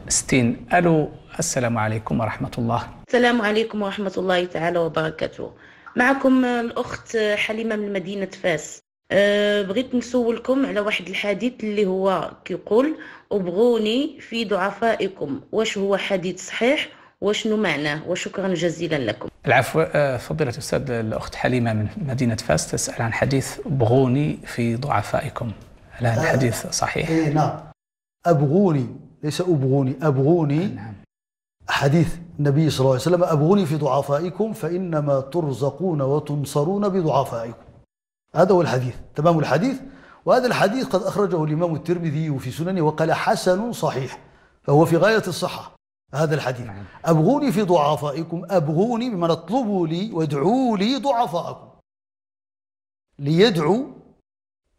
60 ألو السلام عليكم ورحمة الله السلام عليكم ورحمة الله تعالى وبركاته معكم الأخت حليمة من مدينة فاس آه، بغيت نسولكم على واحد الحديث اللي هو كيقول ابغوني في ضعفائكم واش هو حديث صحيح وشنو معناه وشكرا جزيلا لكم العفو آه، فضيلة الأستاذ الأخت حليمة من مدينة فاس تسأل عن حديث ابغوني في ضعفائكم هل هذا الحديث آه، صحيح؟ إيه نعم أبغوني ليس أبغوني أبغوني نعم. حديث النبي صلى الله عليه وسلم أبغوني في ضعفائكم فإنما ترزقون وتنصرون بضعفائكم هذا هو الحديث تمام الحديث وهذا الحديث قد أخرجه الإمام الترمذي وفي سننه وقال حسن صحيح فهو في غاية الصحة هذا الحديث نعم. أبغوني في ضعفائكم أبغوني بما اطلبوا لي وادعوا لي ضعفاءكم ليدعوا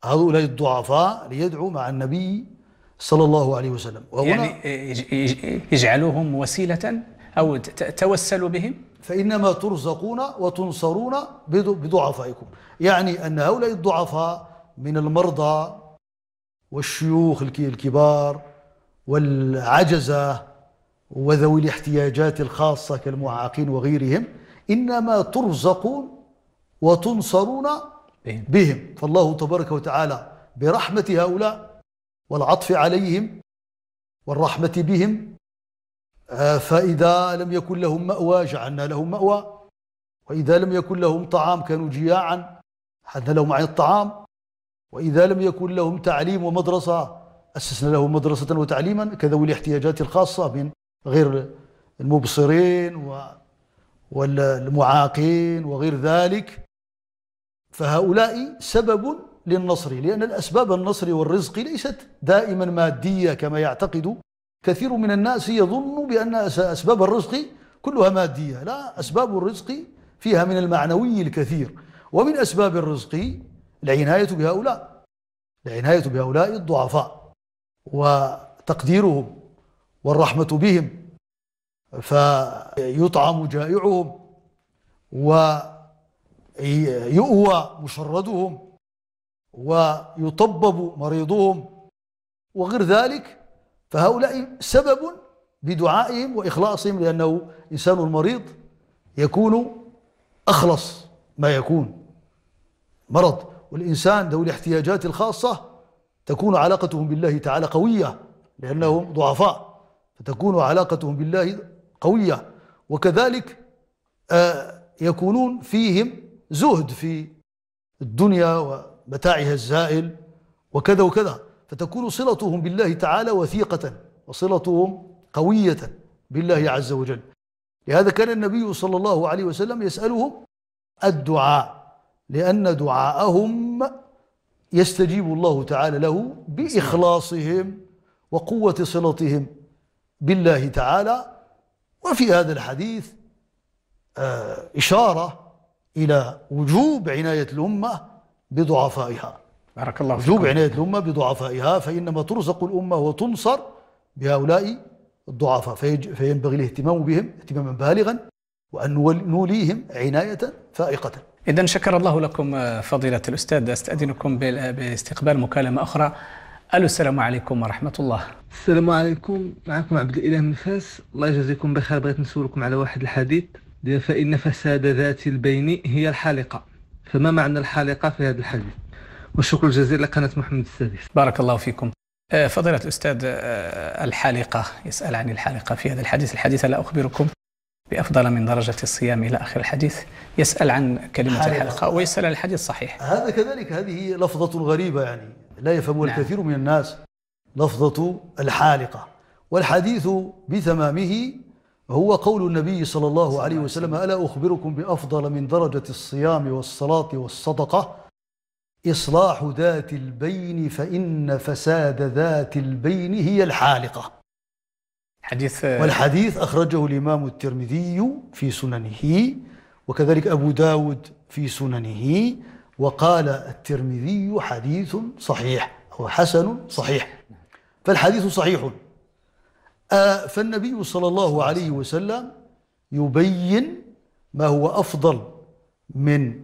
هؤلاء الضعفاء ليدعوا مع النبي صلى الله عليه وسلم يعني يجعلوهم وسيلة أو توسلوا بهم فإنما ترزقون وتنصرون بضعفائكم يعني أن هؤلاء الضعفاء من المرضى والشيوخ الكبار والعجزة وذوي الاحتياجات الخاصة كالمعاقين وغيرهم إنما ترزقون وتنصرون بهم فالله تبارك وتعالى برحمة هؤلاء والعطف عليهم والرحمة بهم فإذا لم يكن لهم مأوى جعلنا لهم مأوى وإذا لم يكن لهم طعام كانوا جياعا حدنا لهم عن الطعام وإذا لم يكن لهم تعليم ومدرسة أسسنا لهم مدرسة وتعليما كذوي الاحتياجات الخاصة من غير المبصرين والمعاقين وغير ذلك فهؤلاء سبب للنصر لأن الأسباب النصر والرزق ليست دائما مادية كما يعتقد كثير من الناس يظن بأن أسباب الرزق كلها مادية لا أسباب الرزق فيها من المعنوي الكثير ومن أسباب الرزق العناية بهؤلاء العناية بهؤلاء الضعفاء وتقديرهم والرحمة بهم فيطعم جائعهم ويؤوى مشردهم ويطبب مريضهم وغير ذلك فهؤلاء سبب بدعائهم وإخلاصهم لأنه إنسان المريض يكون أخلص ما يكون مرض والإنسان ذوي الاحتياجات الخاصة تكون علاقتهم بالله تعالى قوية لأنهم ضعفاء فتكون علاقتهم بالله قوية وكذلك آه، يكونون فيهم زهد في الدنيا ومتاعها الزائل وكذا وكذا فتكون صلتهم بالله تعالى وثيقة وصلتهم قوية بالله عز وجل لهذا كان النبي صلى الله عليه وسلم يسألهم الدعاء لأن دعاءهم يستجيب الله تعالى له بإخلاصهم وقوة صلتهم بالله تعالى وفي هذا الحديث آه، إشارة إلى وجوب عناية الأمة بضعفائها بارك الله فيك ذوب عناية الأمة بضعفائها فإنما ترزق الأمة وتنصر بهؤلاء الضعفاء فينبغي الاهتمام بهم اهتماما بالغا وأن نوليهم عناية فائقة إذا شكر الله لكم آه، فضيلة الأستاذ أستأذنكم باستقبال مكالمة أخرى ألو السلام عليكم ورحمة الله السلام عليكم معكم عبد الإله من فاس الله يجازيكم بخير بغيت نسولكم على واحد الحديث فإن فساد ذات البين هي الحالقة فما معنى الحالقة في هذا الحديث والشكر جزيل لقناة محمد السادس بارك الله فيكم آه، فضيلة الأستاذ آه، الحالقة يسأل عن الحالقة في هذا الحديث الحديث لا أخبركم بأفضل من درجة الصيام إلى آخر الحديث يسأل عن كلمة حلقة. الحلقة ويسأل عن الحديث صحيح هذا كذلك هذه لفظة غريبة يعني لا يفهمها نعم. الكثير من الناس لفظة الحالقة والحديث بتمامه هو قول النبي صلى الله عليه وسلم ألا أخبركم بأفضل من درجة الصيام والصلاة والصدقة إصلاح ذات البين فإن فساد ذات البين هي الحالقة حديث والحديث أخرجه الإمام الترمذي في سننه وكذلك أبو داود في سننه وقال الترمذي حديث صحيح أو حسن صحيح فالحديث صحيح آه، فالنبي صلى الله عليه وسلم يبين ما هو أفضل من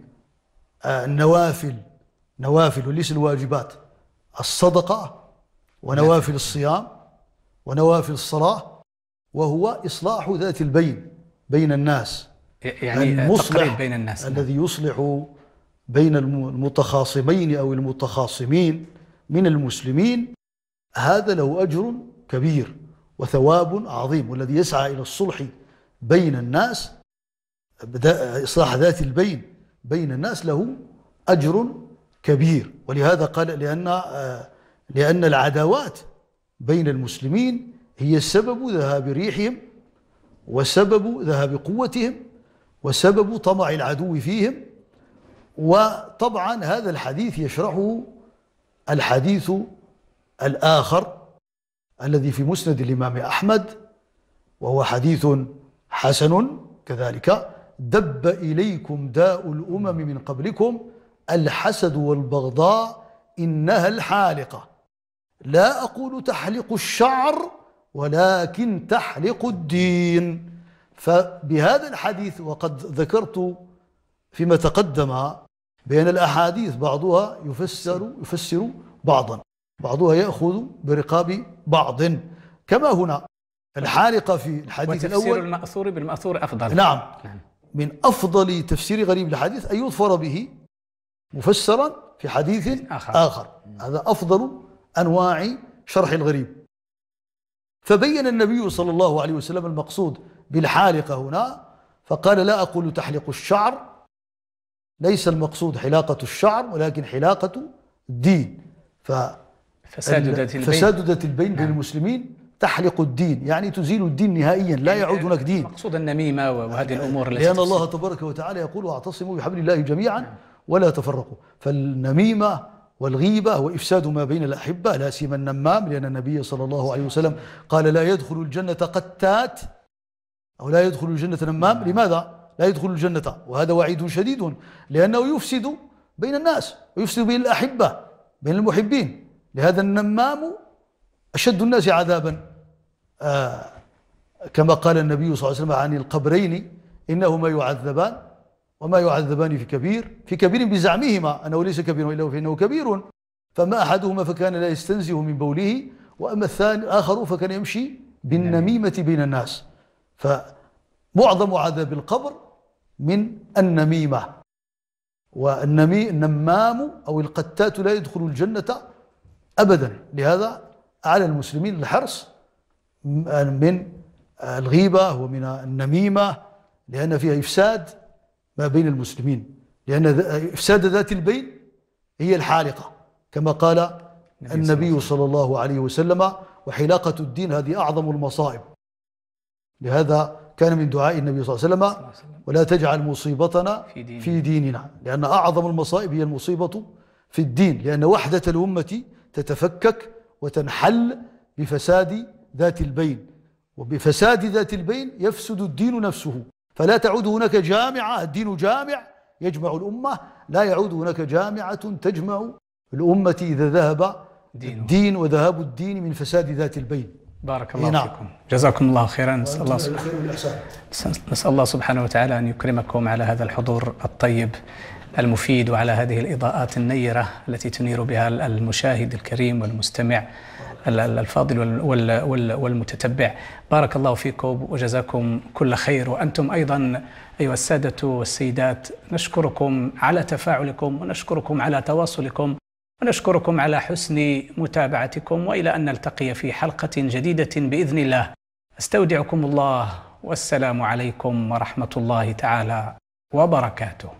آه، النوافل نوافل وليس الواجبات الصدقة ونوافل نعم. الصيام ونوافل الصلاة وهو إصلاح ذات البين بين الناس يعني المصلح بين الناس الذي يصلح بين المتخاصمين أو المتخاصمين من المسلمين هذا له أجر كبير وثواب عظيم والذي يسعى إلى الصلح بين الناس إصلاح ذات البين بين الناس له أجر كبير ولهذا قال لأن آه، لأن العداوات بين المسلمين هي سبب ذهاب ريحهم وسبب ذهاب قوتهم وسبب طمع العدو فيهم وطبعا هذا الحديث يشرحه الحديث الآخر الذي في مسند الإمام أحمد وهو حديث حسن كذلك دب إليكم داء الأمم من قبلكم الحسد والبغضاء إنها الحالقة لا أقول تحلق الشعر ولكن تحلق الدين فبهذا الحديث وقد ذكرت فيما تقدم بين الأحاديث بعضها يفسر يفسر بعضا بعضها يأخذ برقاب بعض كما هنا الحالقة في الحديث الأول وتفسير المأثور بالمأثور أفضل نعم،, نعم من أفضل تفسير غريب الحديث أن يظفر به مفسرا في حديث آخر, آخر. هذا أفضل أنواع شرح الغريب فبين النبي صلى الله عليه وسلم المقصود بالحالقة هنا فقال لا أقول تحلق الشعر ليس المقصود حلاقة الشعر ولكن حلاقة الدين ف فساد البين البين نعم. بين المسلمين تحلق الدين يعني تزيل الدين نهائيا لا يعني يعود هناك دين مقصود النميمة وهذه يعني الأمور التي لأن الله تبارك وتعالى يقول واعتصموا بحبل الله جميعا نعم. ولا تفرقوا فالنميمة والغيبة وإفساد ما بين الأحبة لا سيما النمام لأن النبي صلى الله عليه وسلم قال لا يدخل الجنة قتات أو لا يدخل الجنة نمام نعم. لماذا؟ لا يدخل الجنة وهذا وعيد شديد لأنه يفسد بين الناس ويفسد بين الأحبة بين المحبين لهذا النمام أشد الناس عذابا آه كما قال النبي صلى الله عليه وسلم عن القبرين إنهما يعذبان وما يعذبان في كبير في كبير بزعمهما أنه ليس كبير إلا فإنه كبير فما أحدهما فكان لا يستنزه من بوله وأما الثاني الآخر فكان يمشي بالنميمة بين الناس فمعظم عذاب القبر من النميمة والنمي النمام أو القتات لا يدخل الجنة أبدا لهذا على المسلمين الحرص من الغيبة ومن النميمة لأن فيها إفساد ما بين المسلمين لأن إفساد ذات البين هي الحالقة كما قال النبي صلى الله عليه وسلم وحلاقة الدين هذه أعظم المصائب لهذا كان من دعاء النبي صلى الله عليه وسلم ولا تجعل مصيبتنا في ديننا لأن أعظم المصائب هي المصيبة في الدين لأن وحدة الأمة تتفكك وتنحل بفساد ذات البين وبفساد ذات البين يفسد الدين نفسه فلا تعود هناك جامعة الدين جامع يجمع الأمة لا يعود هناك جامعة تجمع الأمة إذا ذهب دين الدين وذهاب الدين من فساد ذات البين بارك إيه، الله نعم. فيكم جزاكم الله خيرا نسأل الله, سبحانه نسأل الله سبحانه وتعالى أن يكرمكم على هذا الحضور الطيب المفيد وعلى هذه الإضاءات النيرة التي تنير بها المشاهد الكريم والمستمع الفاضل والمتتبع بارك الله فيكم وجزاكم كل خير وأنتم أيضا أيها السادة والسيدات نشكركم على تفاعلكم ونشكركم على تواصلكم ونشكركم على حسن متابعتكم وإلى أن نلتقي في حلقة جديدة بإذن الله استودعكم الله والسلام عليكم ورحمة الله تعالى وبركاته